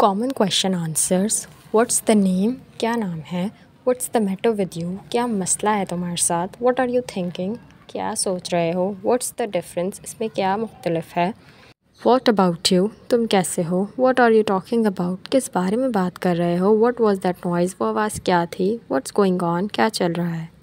common question answers what's the name क्या नाम है what's the matter with you क्या मसला है तुम्हारे साथ व्हाट आर यू थिंकिंग क्या सोच रहे हो व्हाट्स द डिफरेंस इसमें क्या मुख्तलफ है वॉट अबाउट यू तुम कैसे हो what are you talking about किस बारे में बात कर रहे हो वट वॉज़ दैट नॉइज़ वो आवाज़ क्या थी वट्स गोइंग ऑन क्या चल रहा है